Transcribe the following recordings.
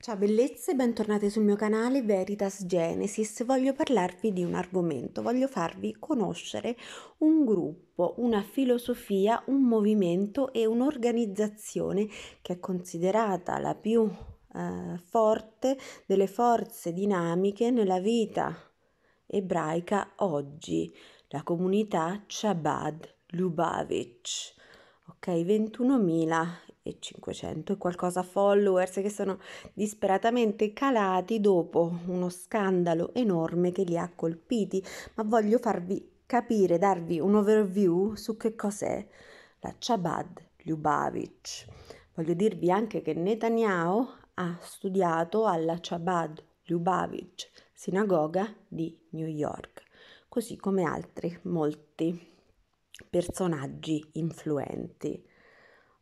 Ciao bellezze, bentornate sul mio canale Veritas Genesis. Voglio parlarvi di un argomento, voglio farvi conoscere un gruppo, una filosofia, un movimento e un'organizzazione che è considerata la più eh, forte delle forze dinamiche nella vita ebraica oggi, la comunità Chabad Lubavitch. Ok, 21.000 e 500 e qualcosa followers che sono disperatamente calati dopo uno scandalo enorme che li ha colpiti, ma voglio farvi capire, darvi un overview su che cos'è la Chabad Lubavitch. Voglio dirvi anche che Netanyahu ha studiato alla Chabad Lubavitch sinagoga di New York, così come altri molti personaggi influenti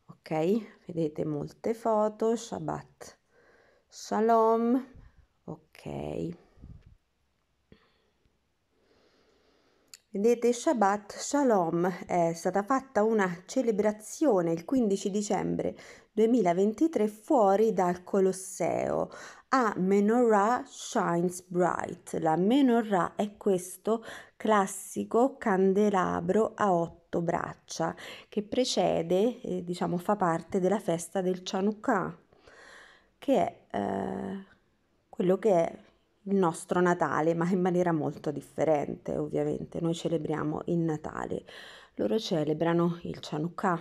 ok? Vedete molte foto, Shabbat, Shalom, ok. Vedete Shabbat Shalom è stata fatta una celebrazione il 15 dicembre 2023 fuori dal Colosseo a Menorah Shines Bright. La Menorah è questo classico candelabro a otto braccia che precede, eh, diciamo, fa parte della festa del Chanukah, che è eh, quello che è il nostro Natale, ma in maniera molto differente, ovviamente. Noi celebriamo il Natale, loro celebrano il Chanukah.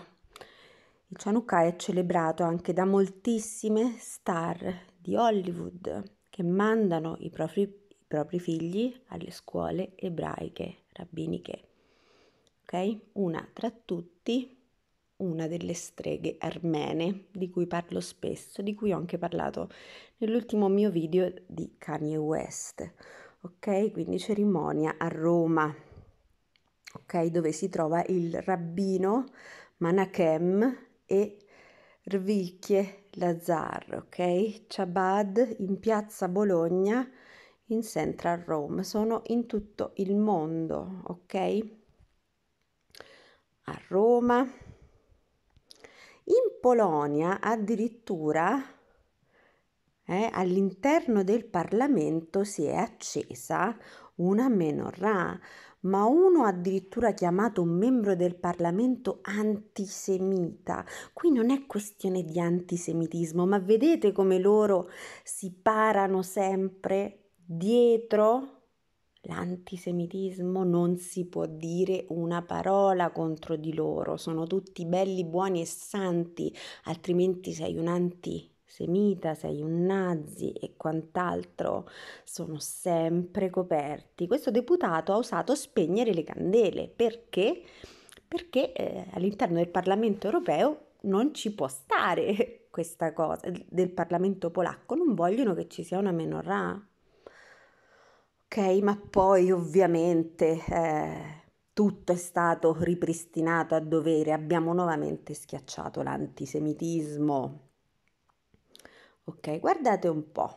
Il Chanukah è celebrato anche da moltissime star di Hollywood che mandano i propri, i propri figli alle scuole ebraiche rabbiniche ok? Una tra tutti, una delle streghe armene di cui parlo spesso, di cui ho anche parlato nell'ultimo mio video di Kanye West, ok? Quindi cerimonia a Roma, ok? Dove si trova il rabbino Manachem e Rvicchie Lazar, ok? Chabad in piazza Bologna in Central Rome, sono in tutto il mondo, ok? a Roma. In Polonia addirittura eh, all'interno del Parlamento si è accesa una menorah, ma uno addirittura chiamato un membro del Parlamento antisemita. Qui non è questione di antisemitismo, ma vedete come loro si parano sempre dietro l'antisemitismo non si può dire una parola contro di loro, sono tutti belli, buoni e santi, altrimenti sei un antisemita, sei un nazi e quant'altro, sono sempre coperti. Questo deputato ha usato spegnere le candele perché? Perché eh, all'interno del Parlamento europeo non ci può stare questa cosa, del Parlamento polacco non vogliono che ci sia una menorah Ok, ma poi ovviamente eh, tutto è stato ripristinato a dovere, abbiamo nuovamente schiacciato l'antisemitismo. Ok, guardate un po'.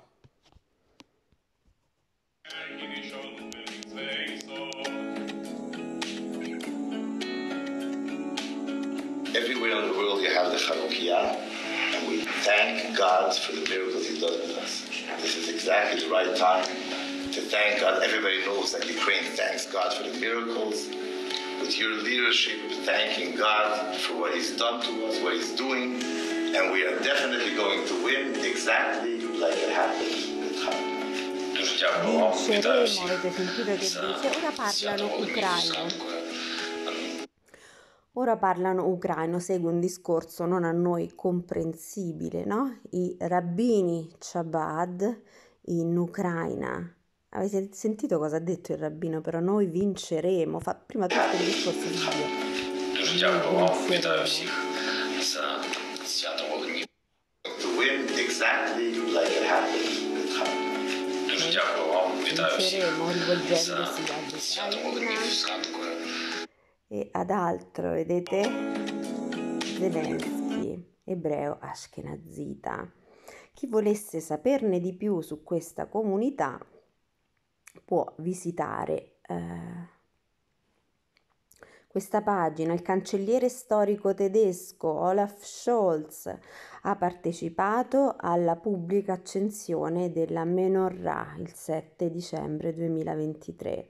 Everywhere in the world you have the Chanukiah. and we thank God for the miracles He does with us. This is exactly the right time to thank God. Everybody knows that Ukraine thanks God for the miracles. With your leadership, thanking God for what He's done to us, what He's doing, and we are definitely going to win exactly like it happened with Khan. Vinceremo le definitive debite. Ora parlano ucraino. Ora parlano ucraino, segue un discorso non a noi comprensibile, no? I rabbini Chabad in Ucraina Avete sentito cosa ha detto il rabbino? Però noi vinceremo. Fa prima tutto il discorso di Dio. E ad altro, vedete? Zelensky, ebreo ashkenazita. Chi volesse saperne di più su questa comunità può visitare eh, questa pagina. Il cancelliere storico tedesco Olaf Scholz ha partecipato alla pubblica accensione della Menorah il 7 dicembre 2023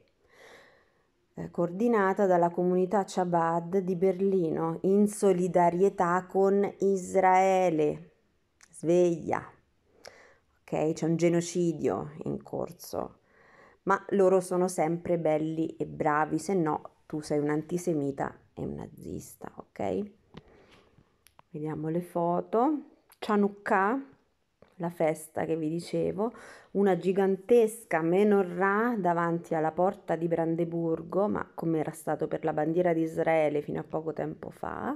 eh, coordinata dalla comunità Chabad di Berlino in solidarietà con Israele. Sveglia. Ok, c'è un genocidio in corso ma loro sono sempre belli e bravi, se no tu sei un antisemita e un nazista, ok? Vediamo le foto. Chanukka, la festa che vi dicevo, una gigantesca menorah davanti alla porta di Brandeburgo, ma come era stato per la bandiera di Israele fino a poco tempo fa.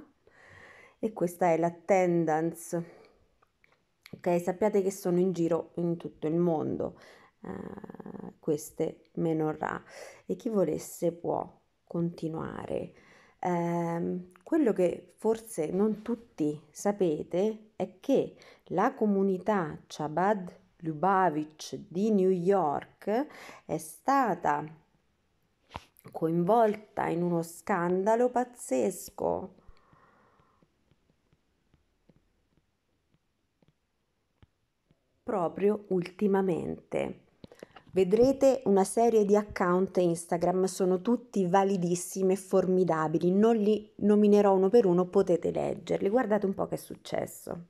E questa è l'attendance. Ok, sappiate che sono in giro in tutto il mondo. Uh, queste menorah e chi volesse può continuare. Eh, quello che forse non tutti sapete è che la comunità Chabad Lubavitch di New York è stata coinvolta in uno scandalo pazzesco. proprio ultimamente. Vedrete una serie di account Instagram, sono tutti validissimi e formidabili, non li nominerò uno per uno, potete leggerli. Guardate un po' che è successo.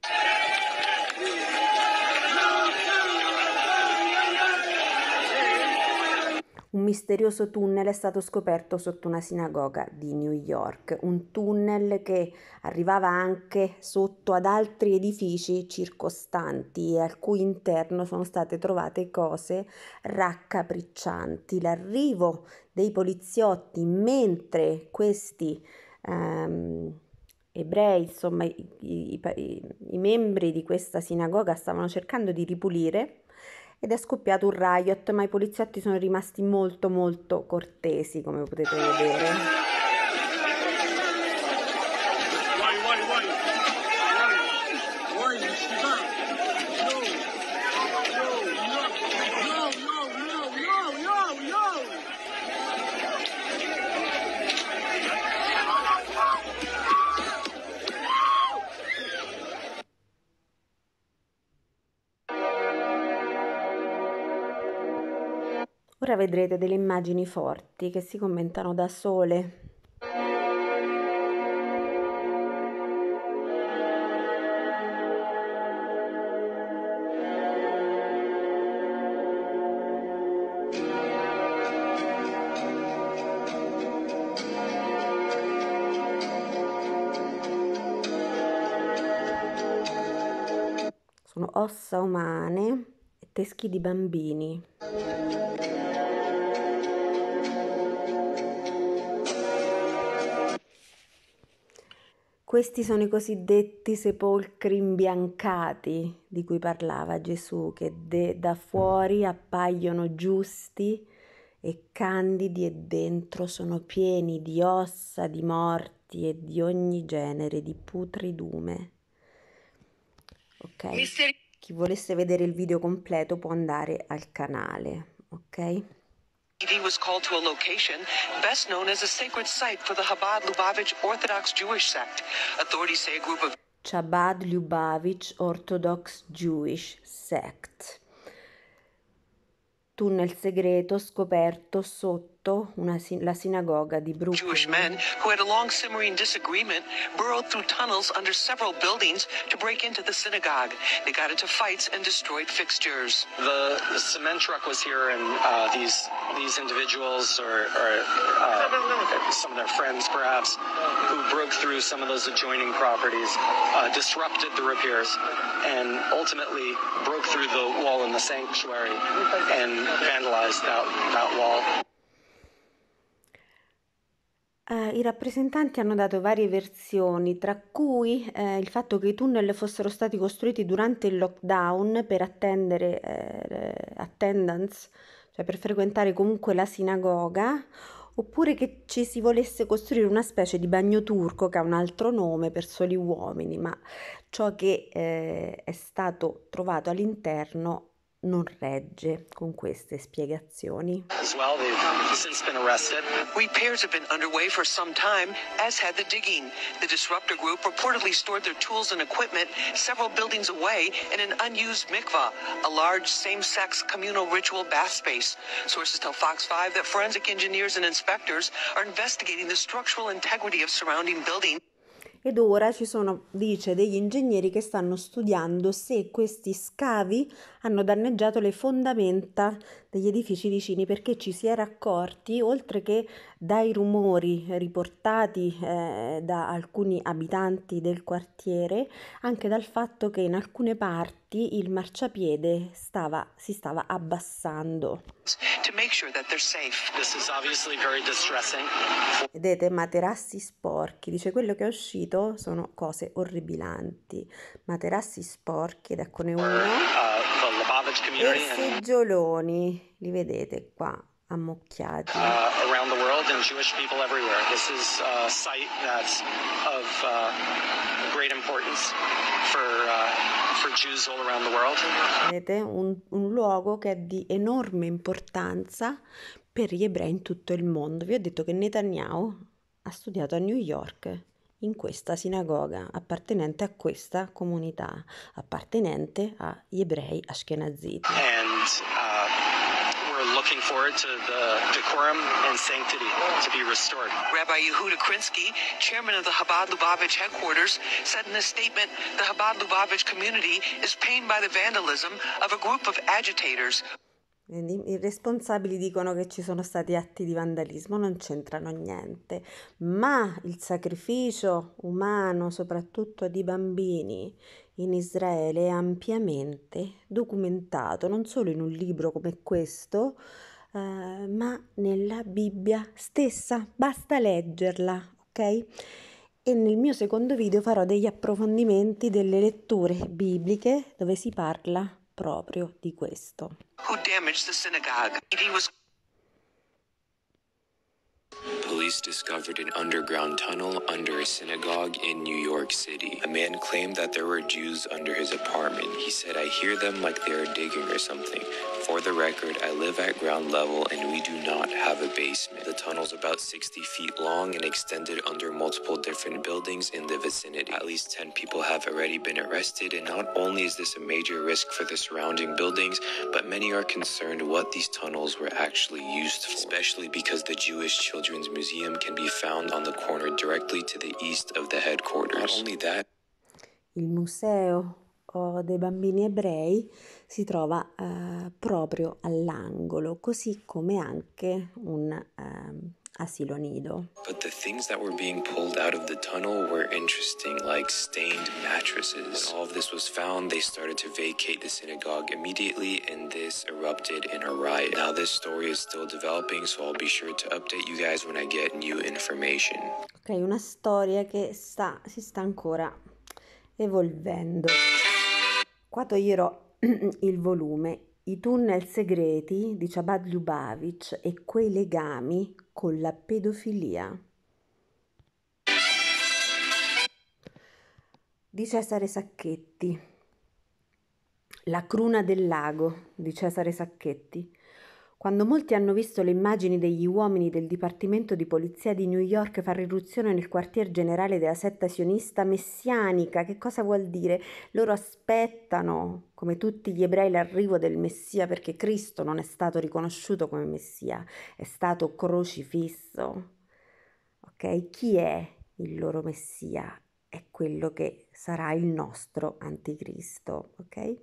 Un misterioso tunnel è stato scoperto sotto una sinagoga di New York, un tunnel che arrivava anche sotto ad altri edifici circostanti e al cui interno sono state trovate cose raccapriccianti. L'arrivo dei poliziotti mentre questi ehm, ebrei, insomma i, i, i, i membri di questa sinagoga stavano cercando di ripulire ed è scoppiato un riot, ma i poliziotti sono rimasti molto molto cortesi, come potete vedere. terra vedrete delle immagini forti che si commentano da sole. Sono ossa umane e teschi di bambini. Questi sono i cosiddetti sepolcri imbiancati di cui parlava Gesù, che de- da fuori appaiono giusti e candidi e dentro sono pieni di ossa, di morti e di ogni genere di putridume. Ok. Mister- Chi volesse vedere il video completo può andare al canale, ok? He was called to a location best known as a sacred site for the Chabad Lubavitch Orthodox Jewish sect. Authorities say a group of Chabad Lubavitch Orthodox Jewish sect. Tunnel segreto scoperto sotto Jewish men who had a long simmering disagreement burrowed through tunnels under several buildings to break into the synagogue. They got into fights and destroyed fixtures. The, cement truck was here, and uh, these these individuals or, uh, some of their friends, perhaps, who broke through some of those adjoining properties, uh, disrupted the repairs, and ultimately broke through the wall in the sanctuary and vandalized that, that wall. Eh, I rappresentanti hanno dato varie versioni, tra cui eh, il fatto che i tunnel fossero stati costruiti durante il lockdown per attendere eh, attendance, cioè per frequentare comunque la sinagoga, oppure che ci si volesse costruire una specie di bagno turco che ha un altro nome per soli uomini, ma ciò che eh, è stato trovato all'interno non regge con queste spiegazioni. Well, they've since been arrested. Repairs have been underway for some time, as had the digging. The disruptor group reportedly stored their tools and equipment several buildings away in an unused mikvah, a large same-sex communal ritual bath space. Sources tell Fox 5 that forensic engineers and inspectors are investigating the structural integrity of surrounding buildings. ed ora ci sono, dice, degli ingegneri che stanno studiando se questi scavi hanno danneggiato le fondamenta degli edifici vicini perché ci si era accorti, oltre che dai rumori riportati eh, da alcuni abitanti del quartiere, anche dal fatto che in alcune parti infatti il marciapiede stava, si stava abbassando. Sure Vedete, materassi sporchi. Dice quello che è uscito sono cose orribilanti. Materassi sporchi, ed eccone uno. Uh, e seggioloni, li vedete qua, ammocchiati. Uh, around the world and Jewish people everywhere. This is a site that's of uh, great importance for, uh, for Jews all around the world. Vedete, un, un luogo che è di enorme importanza per gli ebrei in tutto il mondo. Vi ho detto che Netanyahu ha studiato a New York in questa sinagoga appartenente a questa comunità, appartenente agli ebrei ashkenaziti. And, uh looking forward to the decorum and sanctity to be restored. Rabbi Yehuda Krinsky, chairman of the Chabad Lubavitch headquarters, said in a statement the Chabad Lubavitch community is pained by the vandalism of a group of agitators. I responsabili dicono che ci sono stati atti di vandalismo, non c'entrano niente, ma il sacrificio umano, soprattutto di bambini, in Israele è ampiamente documentato, non solo in un libro come questo, eh, ma nella Bibbia stessa, basta leggerla, ok? E nel mio secondo video farò degli approfondimenti delle letture bibliche dove si parla proprio di questo. Who damaged the synagogue? He was Police discovered an underground tunnel under a synagogue in New York City. A man claimed that there were Jews under his apartment. He said, I hear them like they're digging or something. For the record, I live at ground level and we do not have a basement. The tunnel's about 60 feet long and extended under multiple different buildings in the vicinity. At least 10 people have already been arrested, and not only is this a major risk for the surrounding buildings, but many are concerned what these tunnels were actually used for, especially because the Jewish Children's Museum can be found on the corner directly to the east of the headquarters. Not only that, il museo oh, dei bambini ebrei si trova eh, proprio all'angolo, così come anche un eh, asilo nido. But the things that were being pulled out of the tunnel were interesting, like stained mattresses. When all of this was found, they started to vacate the synagogue immediately, and this erupted in a riot. Now this story is still developing, so I'll be sure to update you guys when I get new information. Ok, una storia che sta, si sta ancora evolvendo. Qua toglierò il volume I tunnel segreti di Chabad Lubavitch e quei legami con la pedofilia. Di Cesare Sacchetti. La cruna del lago di Cesare Sacchetti quando molti hanno visto le immagini degli uomini del Dipartimento di Polizia di New York far irruzione nel quartier generale della setta sionista messianica, che cosa vuol dire? Loro aspettano, come tutti gli ebrei, l'arrivo del Messia perché Cristo non è stato riconosciuto come Messia, è stato crocifisso. Ok? Chi è il loro Messia? È quello che sarà il nostro anticristo, ok?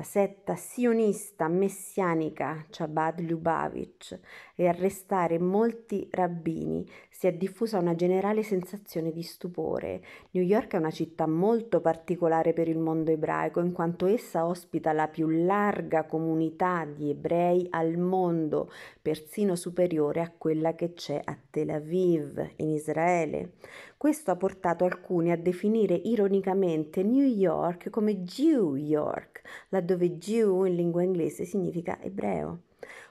la setta sionista messianica Chabad Lubavitch e arrestare molti rabbini, si è diffusa una generale sensazione di stupore. New York è una città molto particolare per il mondo ebraico, in quanto essa ospita la più larga comunità di ebrei al mondo, persino superiore a quella che c'è a Tel Aviv, in Israele. Questo ha portato alcuni a definire ironicamente New York come Jew York, laddove Jew in lingua inglese significa ebreo.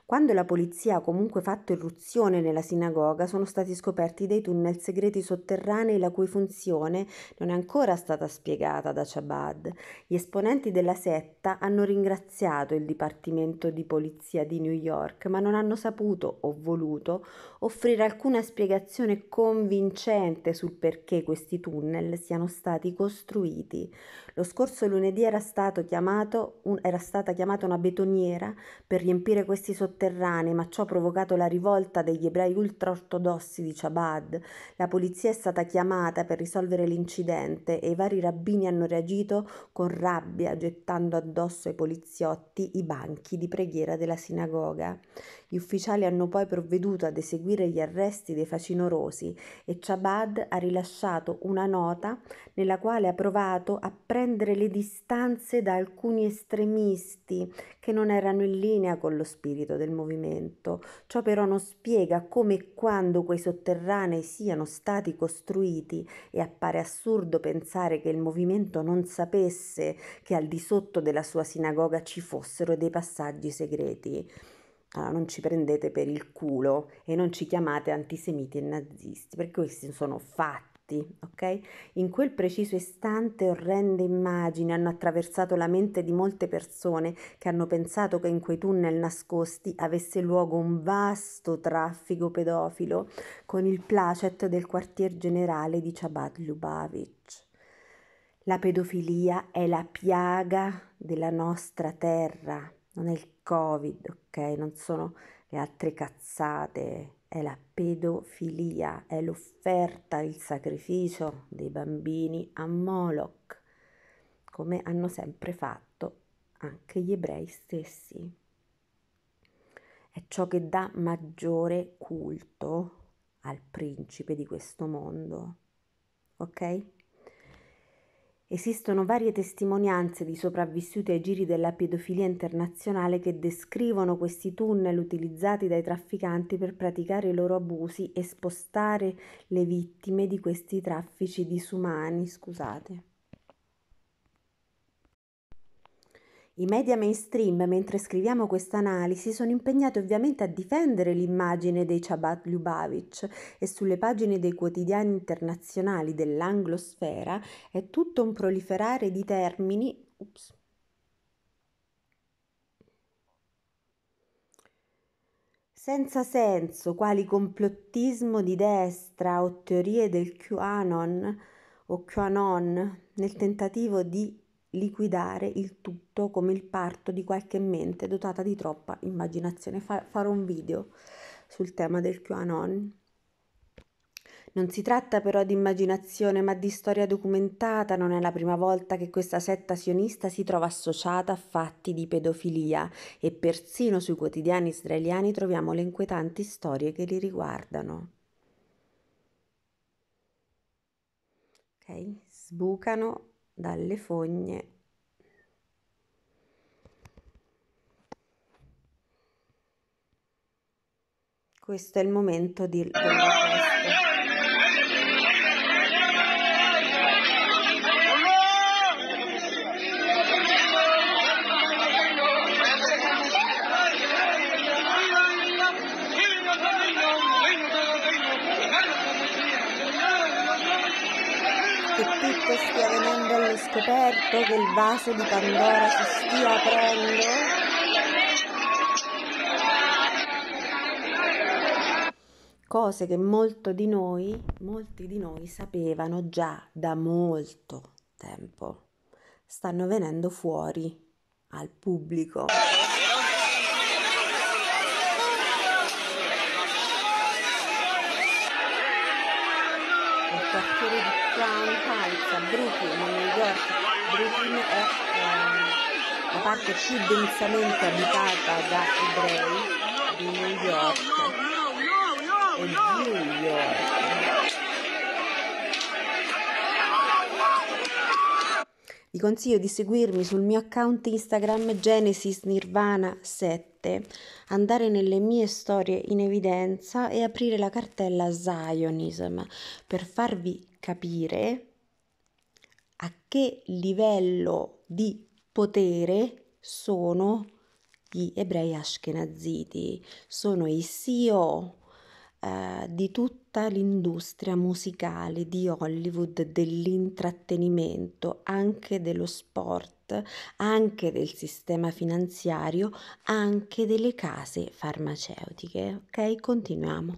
Quando la polizia ha comunque fatto irruzione nella sinagoga, sono stati scoperti dei tunnel segreti sotterranei la cui funzione non è ancora stata spiegata da Chabad. Gli esponenti della setta hanno ringraziato il Dipartimento di Polizia di New York, ma non hanno saputo o voluto offrire alcuna spiegazione convincente sul perché questi tunnel siano stati costruiti. Lo scorso lunedì era, chiamato, era stata chiamata una betoniera per riempire questi sotterranei sotterranee, ma ciò ha provocato la rivolta degli ebrei ultraortodossi di Chabad. La polizia è stata chiamata per risolvere l'incidente e i vari rabbini hanno reagito con rabbia, gettando addosso ai poliziotti i banchi di preghiera della sinagoga. Gli ufficiali hanno poi provveduto ad eseguire gli arresti dei facinorosi e Chabad ha rilasciato una nota nella quale ha provato a prendere le distanze da alcuni estremisti che non erano in linea con lo spirito del movimento. Ciò però non spiega come e quando quei sotterranei siano stati costruiti e appare assurdo pensare che il movimento non sapesse che al di sotto della sua sinagoga ci fossero dei passaggi segreti. Allora, ah, non ci prendete per il culo e non ci chiamate antisemiti e nazisti, perché questi sono fatti, ok? In quel preciso istante orrende immagini hanno attraversato la mente di molte persone che hanno pensato che in quei tunnel nascosti avesse luogo un vasto traffico pedofilo con il placet del quartier generale di Chabad Lubavitch. La pedofilia è la piaga della nostra terra non è il covid, ok? Non sono le altre cazzate, è la pedofilia, è l'offerta, il sacrificio dei bambini a Moloch, come hanno sempre fatto anche gli ebrei stessi. È ciò che dà maggiore culto al principe di questo mondo, ok? Esistono varie testimonianze di sopravvissuti ai giri della pedofilia internazionale che descrivono questi tunnel utilizzati dai trafficanti per praticare i loro abusi e spostare le vittime di questi traffici disumani. Scusate. I media mainstream, mentre scriviamo questa analisi, sono impegnati ovviamente a difendere l'immagine dei Chabad Lubavitch e sulle pagine dei quotidiani internazionali dell'anglosfera è tutto un proliferare di termini. Ups. senza senso, quali complottismo di destra o teorie del QAnon o QAnon, nel tentativo di liquidare il tutto come il parto di qualche mente dotata di troppa immaginazione. Fa- farò un video sul tema del QAnon. Non si tratta però di immaginazione, ma di storia documentata. Non è la prima volta che questa setta sionista si trova associata a fatti di pedofilia e persino sui quotidiani israeliani troviamo le inquietanti storie che li riguardano. Ok, sbucano dalle fogne questo è il momento di della scoperto che il vaso di Pandora si stia aprendo? Cose che molto di noi, molti di noi sapevano già da molto tempo, stanno venendo fuori al pubblico. il quartiere di Crown Heights a Brooklyn, New York. Brooklyn è eh, la parte più densamente abitata da ebrei di New York e New York. Vi consiglio di seguirmi sul mio account Instagram Genesis Nirvana 7 notte, andare nelle mie storie in evidenza e aprire la cartella Zionism per farvi capire a che livello di potere sono gli ebrei ashkenaziti, sono i CEO eh, di tutta l'industria musicale di Hollywood, dell'intrattenimento, anche dello sport, anche del sistema finanziario, anche delle case farmaceutiche. Ok, continuiamo.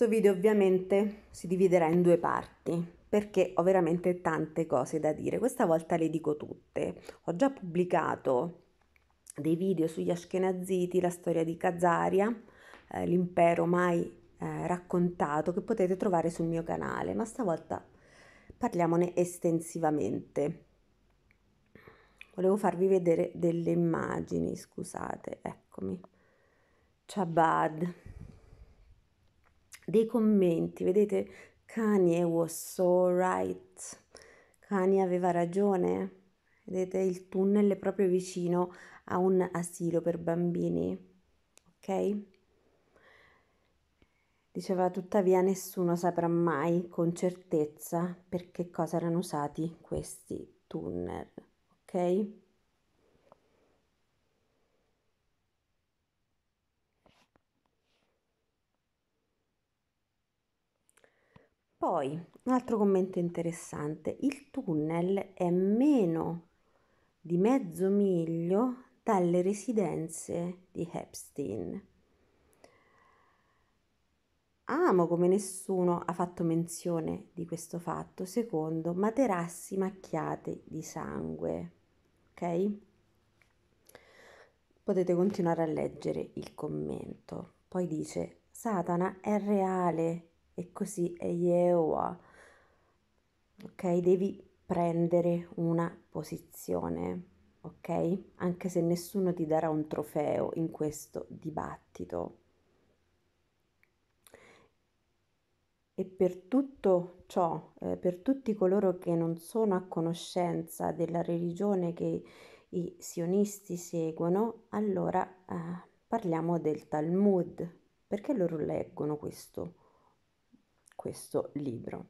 Questo video ovviamente si dividerà in due parti perché ho veramente tante cose da dire. Questa volta le dico tutte. Ho già pubblicato dei video sugli Ashkenaziti, la storia di Kazaria, eh, l'impero mai eh, raccontato che potete trovare sul mio canale, ma stavolta parliamone estensivamente. Volevo farvi vedere delle immagini, scusate, eccomi. Chabad, dei commenti, vedete Kanye was so right, Kanye aveva ragione, vedete il tunnel è proprio vicino a un asilo per bambini, ok? Diceva tuttavia nessuno saprà mai con certezza per che cosa erano usati questi tunnel, ok? Poi, un altro commento interessante, il tunnel è meno di mezzo miglio dalle residenze di Epstein. Amo come nessuno ha fatto menzione di questo fatto, secondo materassi macchiati di sangue. Ok? Potete continuare a leggere il commento. Poi dice, Satana è reale, e così è Yehoah. Ok? Devi prendere una posizione, ok? Anche se nessuno ti darà un trofeo in questo dibattito. E per tutto ciò, eh, per tutti coloro che non sono a conoscenza della religione che i sionisti seguono, allora eh, parliamo del Talmud, perché loro leggono questo questo libro.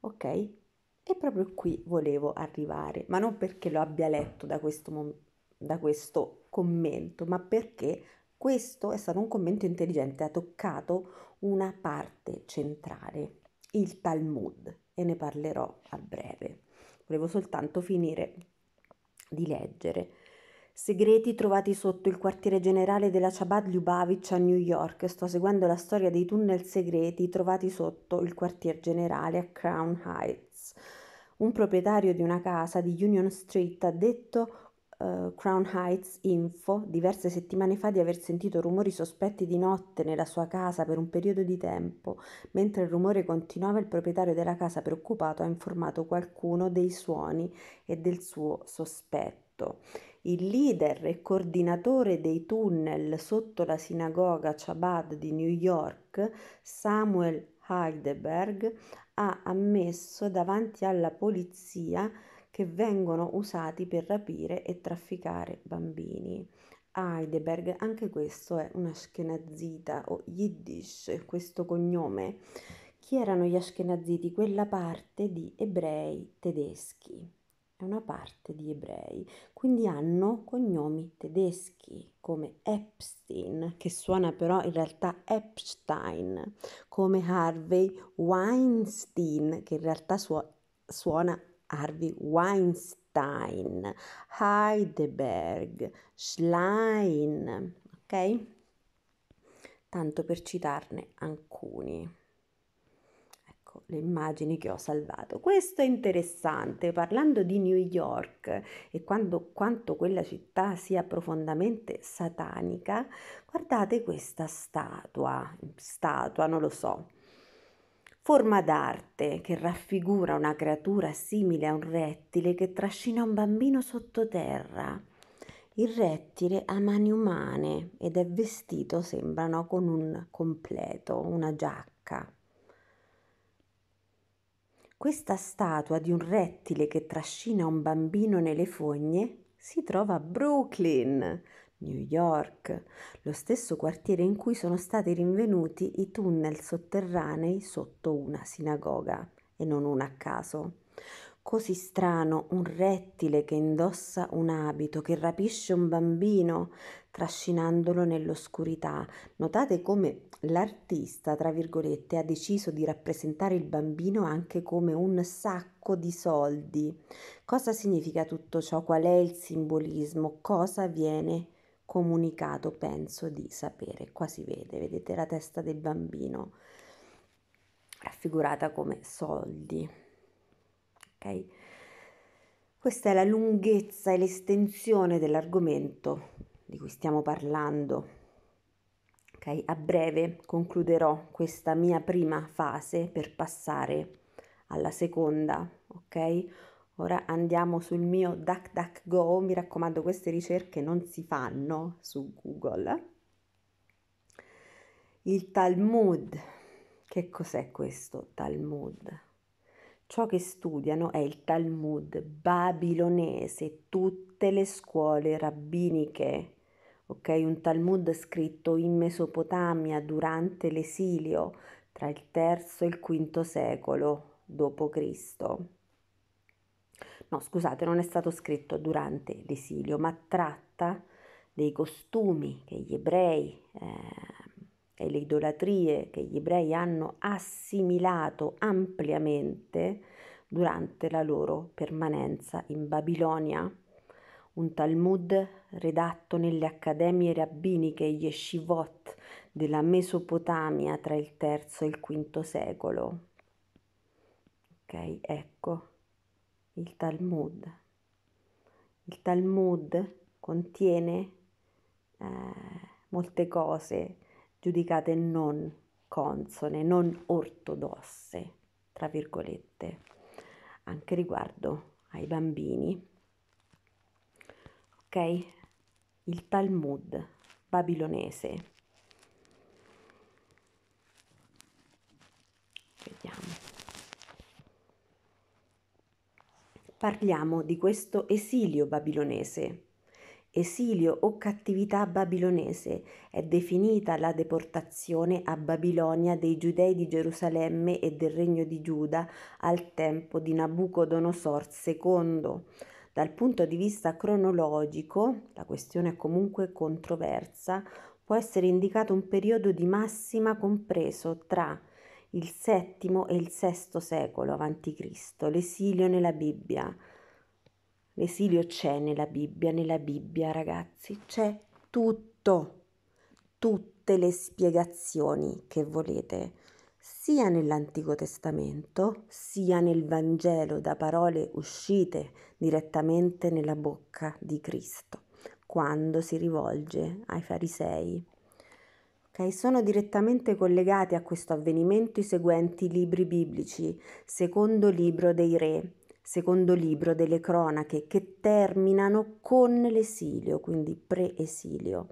Ok? E proprio qui volevo arrivare, ma non perché lo abbia letto da questo, da questo commento, ma perché questo è stato un commento intelligente, ha toccato una parte centrale, il Talmud, e ne parlerò a breve. Volevo soltanto finire di leggere Segreti trovati sotto il quartiere generale della Chabad Lubavitch a New York. Sto seguendo la storia dei tunnel segreti trovati sotto il quartier generale a Crown Heights. Un proprietario di una casa di Union Street ha detto uh, Crown Heights Info diverse settimane fa di aver sentito rumori sospetti di notte nella sua casa per un periodo di tempo. Mentre il rumore continuava, il proprietario della casa preoccupato ha informato qualcuno dei suoni e del suo sospetto il leader e coordinatore dei tunnel sotto la sinagoga Chabad di New York, Samuel Heidelberg, ha ammesso davanti alla polizia che vengono usati per rapire e trafficare bambini. Heidelberg, anche questo è una Ashkenazita o Yiddish, questo cognome. Chi erano gli Ashkenaziti? Quella parte di ebrei tedeschi è una parte di ebrei, quindi hanno cognomi tedeschi come Epstein, che suona però in realtà Epstein, come Harvey Weinstein, che in realtà su- suona Harvey Weinstein, Heidelberg, Schlein, ok? Tanto per citarne alcuni ecco le immagini che ho salvato. Questo è interessante, parlando di New York e quando, quanto quella città sia profondamente satanica, guardate questa statua, statua non lo so, forma d'arte che raffigura una creatura simile a un rettile che trascina un bambino sottoterra. Il rettile ha mani umane ed è vestito, sembrano, con un completo, una giacca. Questa statua di un rettile che trascina un bambino nelle fogne si trova a Brooklyn, New York, lo stesso quartiere in cui sono stati rinvenuti i tunnel sotterranei sotto una sinagoga, e non una a caso. Così strano un rettile che indossa un abito, che rapisce un bambino trascinandolo nell'oscurità. Notate come l'artista, tra virgolette, ha deciso di rappresentare il bambino anche come un sacco di soldi. Cosa significa tutto ciò? Qual è il simbolismo? Cosa viene comunicato? Penso di sapere. Qua si vede, vedete la testa del bambino raffigurata come soldi. Questa è la lunghezza e l'estensione dell'argomento di cui stiamo parlando. Okay? A breve concluderò questa mia prima fase per passare alla seconda, ok? Ora andiamo sul mio DuckDuckGo, mi raccomando queste ricerche non si fanno su Google. Il Talmud, che cos'è questo Talmud? Ciò che studiano è il Talmud babilonese, tutte le scuole rabbiniche. Ok, un Talmud scritto in Mesopotamia durante l'esilio tra il terzo e il quinto secolo d.C. No, scusate, non è stato scritto durante l'esilio, ma tratta dei costumi che gli ebrei eh, e le idolatrie che gli ebrei hanno assimilato ampiamente durante la loro permanenza in Babilonia. Un Talmud redatto nelle accademie rabbiniche yeshivot della Mesopotamia tra il III e il V secolo. Ok, ecco il Talmud. Il Talmud contiene eh, molte cose giudicate non consone, non ortodosse, tra virgolette, anche riguardo ai bambini. Ok? Il Talmud babilonese. Vediamo. Parliamo di questo esilio babilonese esilio o cattività babilonese è definita la deportazione a Babilonia dei giudei di Gerusalemme e del regno di Giuda al tempo di Nabucodonosor II. Dal punto di vista cronologico, la questione è comunque controversa, può essere indicato un periodo di massima compreso tra il VII e il VI secolo a.C., l'esilio nella Bibbia, L'esilio c'è nella Bibbia, nella Bibbia ragazzi, c'è tutto, tutte le spiegazioni che volete, sia nell'Antico Testamento, sia nel Vangelo, da parole uscite direttamente nella bocca di Cristo, quando si rivolge ai farisei. Okay, sono direttamente collegati a questo avvenimento i seguenti libri biblici, secondo libro dei re, secondo libro delle cronache che terminano con l'esilio, quindi pre-esilio.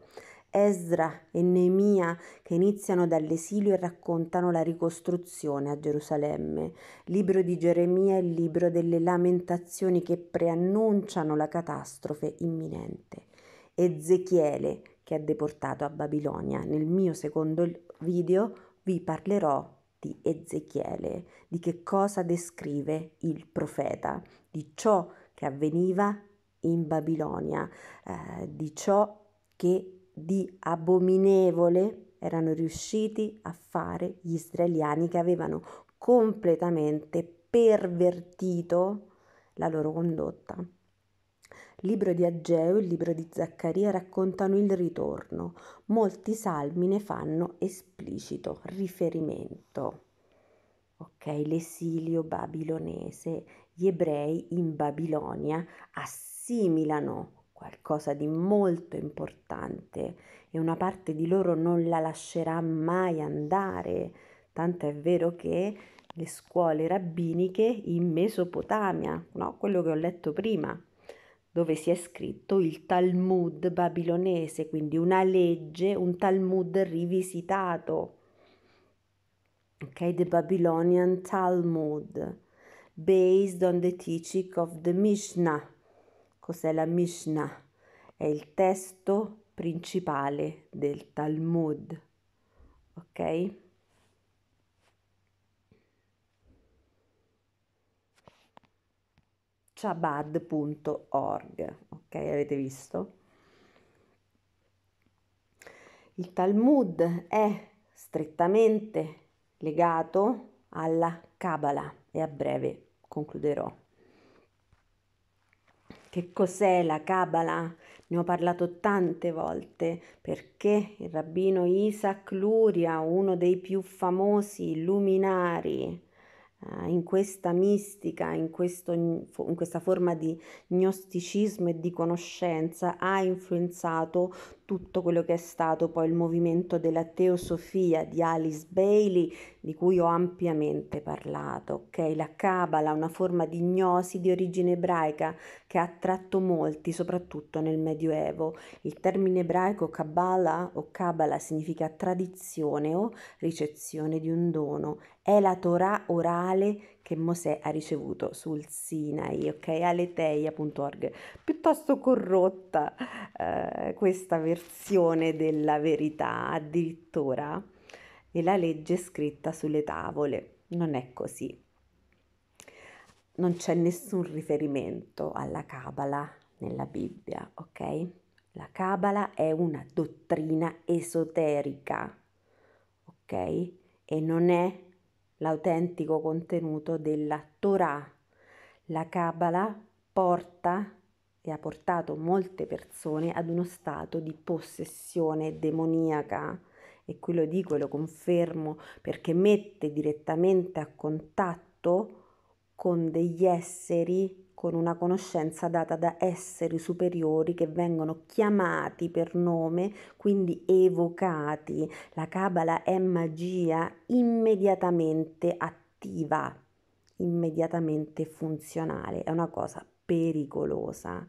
Esdra e Neemia che iniziano dall'esilio e raccontano la ricostruzione a Gerusalemme, libro di Geremia e il libro delle lamentazioni che preannunciano la catastrofe imminente. Ezechiele che ha deportato a Babilonia. Nel mio secondo video vi parlerò di Ezechiele, di che cosa descrive il profeta, di ciò che avveniva in Babilonia, eh, di ciò che di abominevole erano riusciti a fare gli israeliani che avevano completamente pervertito la loro condotta libro di Ageo e il libro di Zaccaria raccontano il ritorno, molti salmi ne fanno esplicito riferimento. Ok, l'esilio babilonese, gli ebrei in Babilonia assimilano qualcosa di molto importante e una parte di loro non la lascerà mai andare, tanto è vero che le scuole rabbiniche in Mesopotamia, no? quello che ho letto prima, dove si è scritto il Talmud babilonese, quindi una legge, un Talmud rivisitato. Ok, the Babylonian Talmud, based on the teaching of the Mishnah. Cos'è la Mishnah? È il testo principale del Talmud. Ok? chabad.org, ok? Avete visto? Il Talmud è strettamente legato alla Kabbalah e a breve concluderò. Che cos'è la Kabbalah? Ne ho parlato tante volte perché il rabbino Isaac Luria, uno dei più famosi luminari eh, in questa mistica, in, questo, in, questa forma di gnosticismo e di conoscenza, ha influenzato tutto quello che è stato poi il movimento della teosofia di Alice Bailey, di cui ho ampiamente parlato. Okay? La Kabbalah, una forma di gnosi di origine ebraica che ha attratto molti, soprattutto nel Medioevo. Il termine ebraico Kabbalah o Kabbalah significa tradizione o ricezione di un dono è la Torah orale che Mosè ha ricevuto sul Sinai, ok? Aleteia.org. Piuttosto corrotta eh, questa versione della verità, addirittura e la legge scritta sulle tavole. Non è così. Non c'è nessun riferimento alla Kabbalah nella Bibbia, ok? La Kabbalah è una dottrina esoterica, ok? E non è l'autentico contenuto della Torah. La Kabbalah porta e ha portato molte persone ad uno stato di possessione demoniaca e qui lo dico e lo confermo perché mette direttamente a contatto con degli esseri con una conoscenza data da esseri superiori che vengono chiamati per nome, quindi evocati. La Kabbalah è magia immediatamente attiva, immediatamente funzionale, è una cosa pericolosa.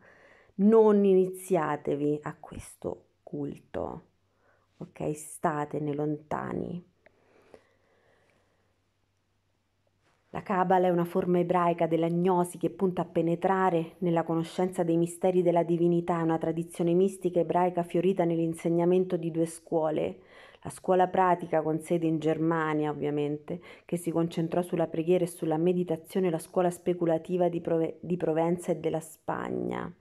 Non iniziatevi a questo culto, ok? Statene lontani. La Kabbalah è una forma ebraica dell'agnosi che punta a penetrare nella conoscenza dei misteri della divinità, una tradizione mistica ebraica fiorita nell'insegnamento di due scuole, la scuola pratica con sede in Germania ovviamente, che si concentrò sulla preghiera e sulla meditazione, la scuola speculativa di, Prove- di Provenza e della Spagna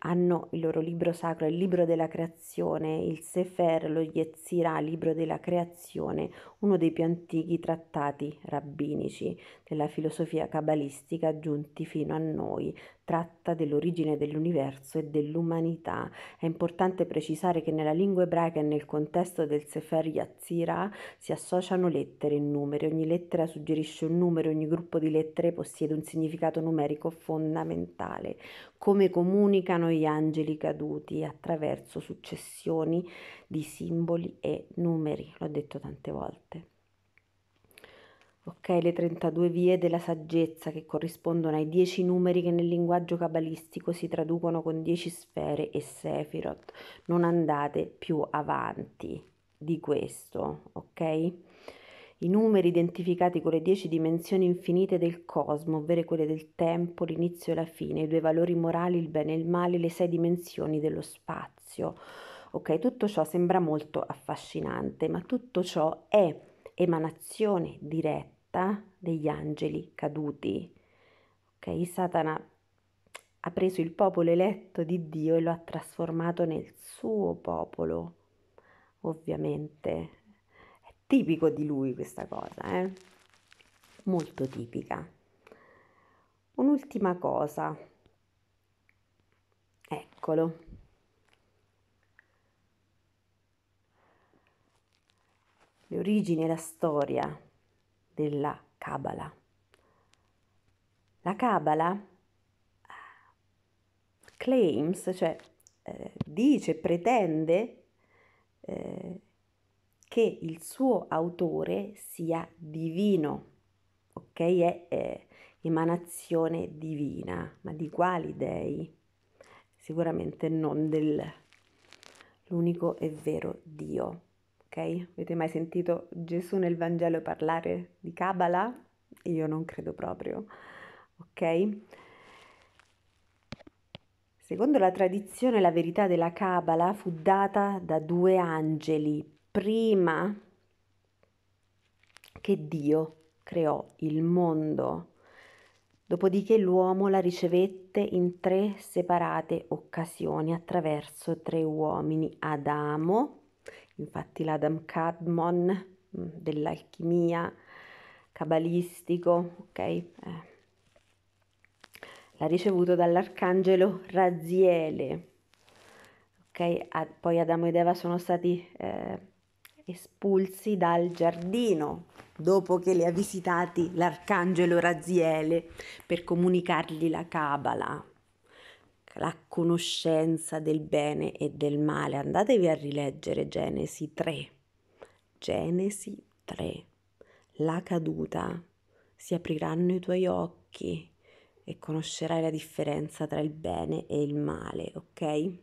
hanno il loro libro sacro, il libro della creazione, il Sefer, lo Yetzirah, libro della creazione, uno dei più antichi trattati rabbinici della filosofia cabalistica giunti fino a noi, tratta dell'origine dell'universo e dell'umanità. È importante precisare che nella lingua ebraica e nel contesto del Sefer Yetzirah si associano lettere e numeri, ogni lettera suggerisce un numero, ogni gruppo di lettere possiede un significato numerico fondamentale come comunicano gli angeli caduti attraverso successioni di simboli e numeri, l'ho detto tante volte. Ok, le 32 vie della saggezza che corrispondono ai 10 numeri che nel linguaggio cabalistico si traducono con 10 sfere e sefirot. Non andate più avanti di questo, ok? i numeri identificati con le dieci dimensioni infinite del cosmo, ovvero quelle del tempo, l'inizio e la fine, i due valori morali, il bene e il male, le sei dimensioni dello spazio. Ok, tutto ciò sembra molto affascinante, ma tutto ciò è emanazione diretta degli angeli caduti. Ok, Satana ha preso il popolo eletto di Dio e lo ha trasformato nel suo popolo, ovviamente tipico di lui questa cosa, eh? molto tipica. Un'ultima cosa, eccolo. Le origini e la storia della Kabbalah. La Kabbalah ah, claims, cioè eh, dice, pretende eh, che il suo autore sia divino, ok? È, è emanazione divina, ma di quali dei? Sicuramente non dell'unico e vero Dio, ok? Avete mai sentito Gesù nel Vangelo parlare di Kabbalah? Io non credo proprio, ok? Secondo la tradizione, la verità della Kabbalah fu data da due angeli prima che Dio creò il mondo. Dopodiché l'uomo la ricevette in tre separate occasioni attraverso tre uomini, Adamo, infatti l'Adam Cadmon mm, dell'alchimia cabalistico, ok? Eh. L'ha ricevuto dall'arcangelo Raziele. Ok, Ad, poi Adamo ed Eva sono stati eh, espulsi dal giardino dopo che li ha visitati l'arcangelo Raziele per comunicargli la Cabala, la conoscenza del bene e del male. Andatevi a rileggere Genesi 3. Genesi 3. La caduta. Si apriranno i tuoi occhi e conoscerai la differenza tra il bene e il male, ok?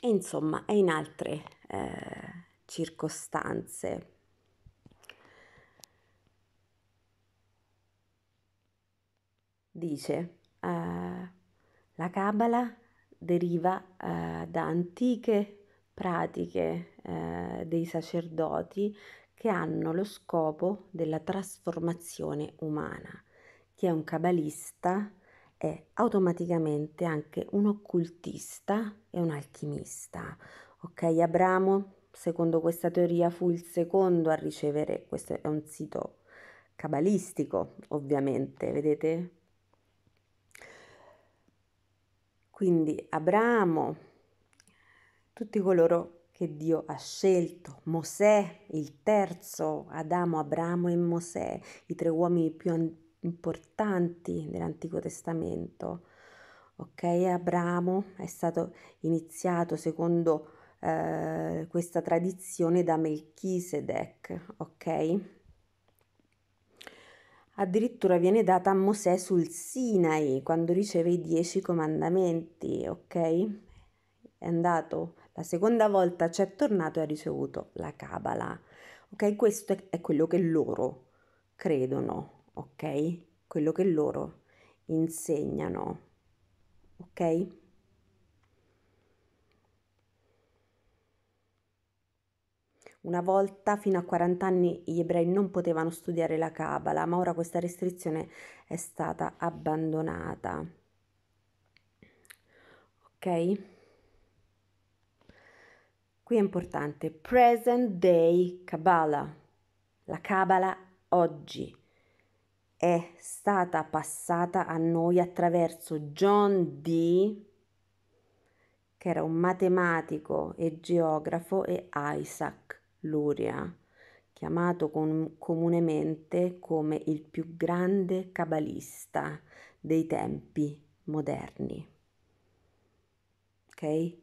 insomma è in altre eh, circostanze. Dice, eh, la cabala deriva eh, da antiche pratiche eh, dei sacerdoti che hanno lo scopo della trasformazione umana. Chi è un cabalista è automaticamente anche un occultista e un alchimista. Ok, Abramo, secondo questa teoria, fu il secondo a ricevere, questo è un sito cabalistico ovviamente, vedete? Quindi Abramo, tutti coloro che Dio ha scelto, Mosè, il terzo, Adamo, Abramo e Mosè, i tre uomini più antichi importanti dell'Antico Testamento. Ok, Abramo è stato iniziato secondo eh, questa tradizione da Melchisedec, ok? Addirittura viene data a Mosè sul Sinai quando riceve i dieci comandamenti, ok? È andato la seconda volta, ci è tornato e ha ricevuto la Cabala. Ok, questo è, è quello che loro credono, ok? Quello che loro insegnano, ok? Una volta, fino a 40 anni, gli ebrei non potevano studiare la Kabbalah, ma ora questa restrizione è stata abbandonata. Ok? Qui è importante, present day Kabbalah, la Kabbalah oggi è stata passata a noi attraverso John Dee, che era un matematico e geografo, e Isaac Luria, chiamato com- comunemente come il più grande cabalista dei tempi moderni. Ok?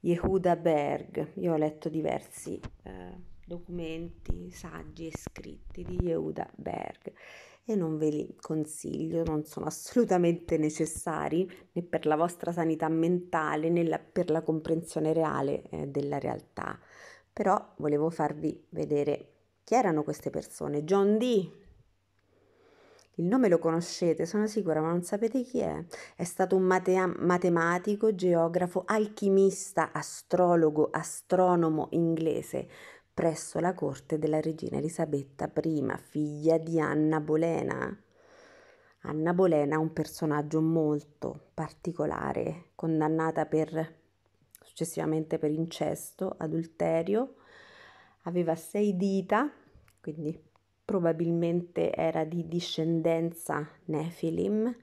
Yehuda Berg, io ho letto diversi. Eh, documenti, saggi e scritti di Yehuda Berg e non ve li consiglio, non sono assolutamente necessari né per la vostra sanità mentale né la, per la comprensione reale eh, della realtà. Però volevo farvi vedere chi erano queste persone. John Dee, il nome lo conoscete, sono sicura, ma non sapete chi è. È stato un matea- matematico, geografo, alchimista, astrologo, astronomo inglese, presso la corte della regina Elisabetta I, figlia di Anna Bolena. Anna Bolena è un personaggio molto particolare, condannata per, successivamente per incesto, adulterio, aveva sei dita, quindi probabilmente era di discendenza Nefilim,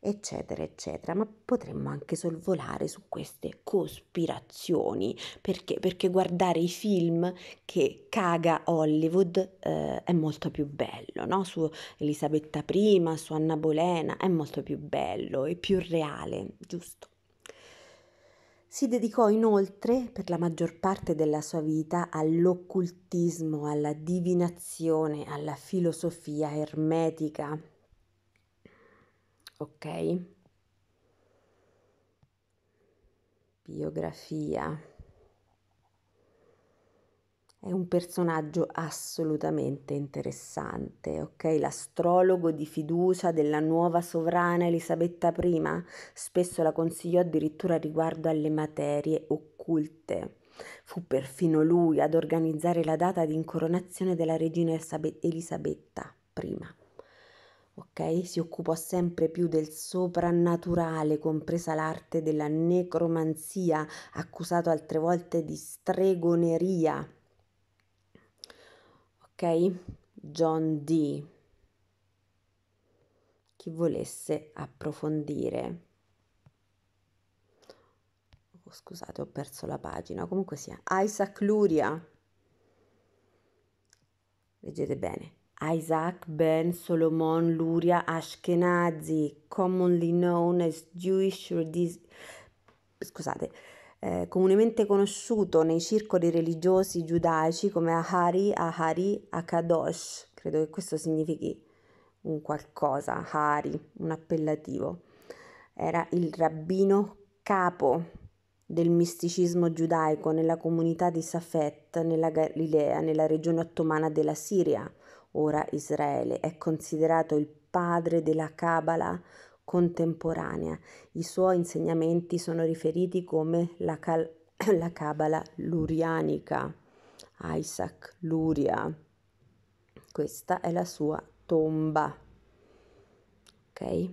eccetera, eccetera. Ma potremmo anche sorvolare su queste cospirazioni, perché? Perché guardare i film che caga Hollywood eh, è molto più bello, no? Su Elisabetta I, su Anna Bolena, è molto più bello e più reale, giusto? Si dedicò inoltre per la maggior parte della sua vita all'occultismo, alla divinazione, alla filosofia ermetica, ok? Biografia. È un personaggio assolutamente interessante, ok? L'astrologo di fiducia della nuova sovrana Elisabetta I spesso la consigliò addirittura riguardo alle materie occulte. Fu perfino lui ad organizzare la data di incoronazione della regina Elisabetta I ok? Si occupò sempre più del soprannaturale, compresa l'arte della necromanzia, accusato altre volte di stregoneria. Ok? John Dee. Chi volesse approfondire. Oh, scusate, ho perso la pagina. Comunque sia, Isaac Luria. Leggete bene. Isaac ben Solomon Luria Ashkenazi, commonly known as Jewish Redis- scusate, eh, comunemente conosciuto nei circoli religiosi giudaici come Ahari, Ahari, Akadosh, credo che questo significhi un qualcosa, Ahari, un appellativo. Era il rabbino capo del misticismo giudaico nella comunità di Safet, nella Galilea, nella regione ottomana della Siria Ora Israele è considerato il padre della Kabbalah contemporanea. I suoi insegnamenti sono riferiti come la, cal- la Kabbalah lurianica. Isaac Luria. Questa è la sua tomba. Ok?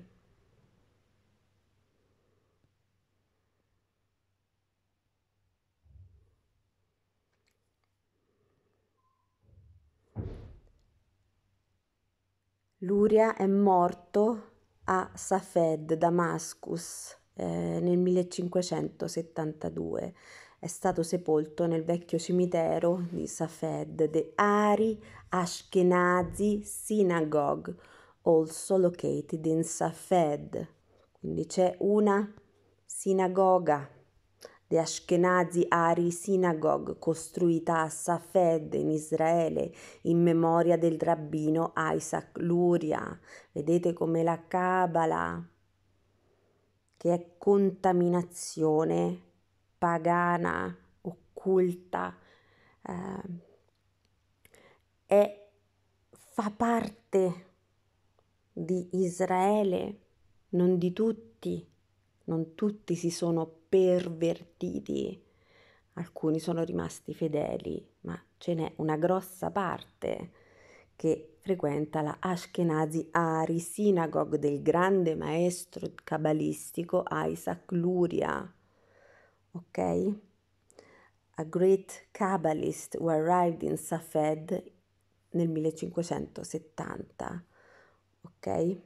Luria è morto a Safed, Damascus, eh, nel 1572. È stato sepolto nel vecchio cimitero di Safed, the Ari Ashkenazi Synagogue, also located in Safed. Quindi c'è una sinagoga The Ashkenazi Ari Synagogue, costruita a Safed in Israele in memoria del rabbino Isaac Luria. Vedete come la Kabbalah, che è contaminazione pagana, occulta, eh, è, fa parte di Israele, non di tutti non tutti si sono pervertiti, alcuni sono rimasti fedeli, ma ce n'è una grossa parte che frequenta la Ashkenazi Ari Synagogue del grande maestro cabalistico Isaac Luria. Ok? A great Kabbalist who arrived in Safed nel 1570. Ok?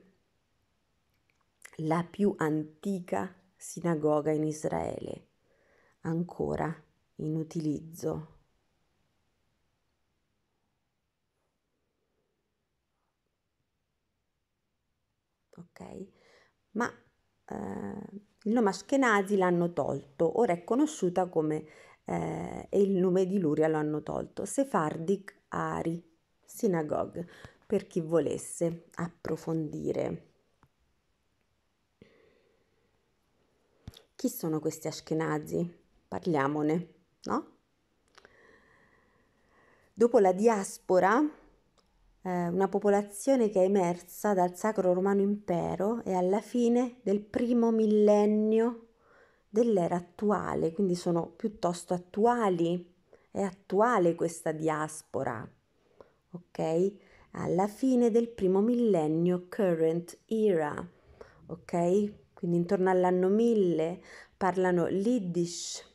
la più antica sinagoga in Israele, ancora in utilizzo. Ok? Ma eh, il nome Ashkenazi l'hanno tolto, ora è conosciuta come eh, e il nome di Luria l'hanno tolto, Sephardic Ari Synagogue, per chi volesse approfondire. Chi sono questi Ashkenazi? Parliamone, no? Dopo la diaspora, eh, una popolazione che è emersa dal Sacro Romano Impero e alla fine del primo millennio dell'era attuale, quindi sono piuttosto attuali, è attuale questa diaspora, ok? Alla fine del primo millennio current era, ok? quindi intorno all'anno 1000 parlano l'Iddish,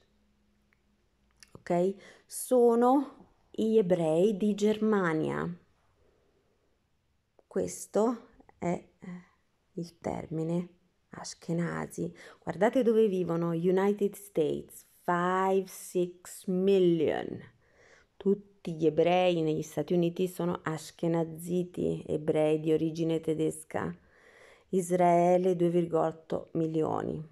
ok? Sono gli ebrei di Germania. Questo è eh, il termine Ashkenazi. Guardate dove vivono, United States, 5-6 million. Tutti gli ebrei negli Stati Uniti sono ashkenaziti, ebrei di origine tedesca. Israele 2,8 milioni.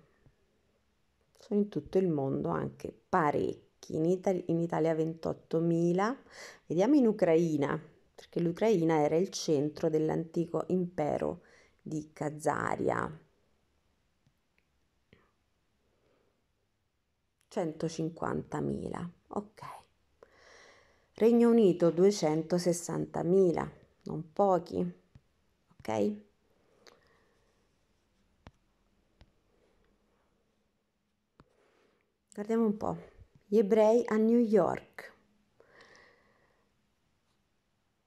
Sono in tutto il mondo anche parecchi, in, Italia, in Italia 28 mila. Vediamo in Ucraina, perché l'Ucraina era il centro dell'antico impero di Khazaria. 150.000, ok. Regno Unito 260.000, non pochi, ok? Guardiamo un po'. Gli ebrei a New York.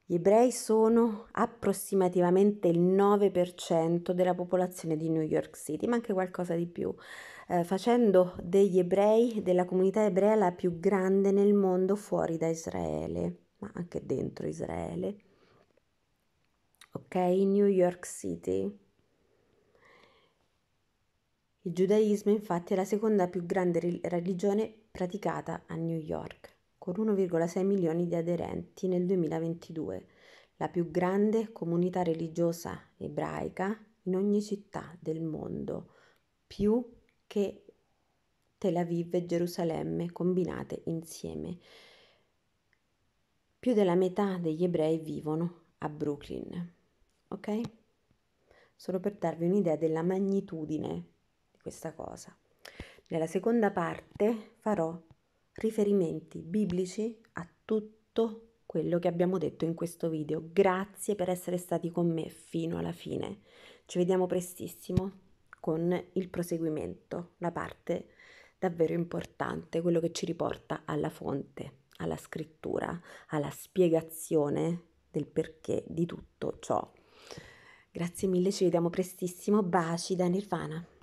Gli ebrei sono approssimativamente il 9% della popolazione di New York City, ma anche qualcosa di più, eh, facendo degli ebrei, della comunità ebrea, la più grande nel mondo fuori da Israele, ma anche dentro Israele. Ok, New York City. Il giudaismo infatti è la seconda più grande religione praticata a New York, con 1,6 milioni di aderenti nel 2022, la più grande comunità religiosa ebraica in ogni città del mondo, più che Tel Aviv e Gerusalemme combinate insieme. Più della metà degli ebrei vivono a Brooklyn. Ok? Solo per darvi un'idea della magnitudine questa cosa. Nella seconda parte farò riferimenti biblici a tutto quello che abbiamo detto in questo video. Grazie per essere stati con me fino alla fine. Ci vediamo prestissimo con il proseguimento, la parte davvero importante, quello che ci riporta alla fonte, alla scrittura, alla spiegazione del perché di tutto ciò. Grazie mille, ci vediamo prestissimo. Baci da Nirvana.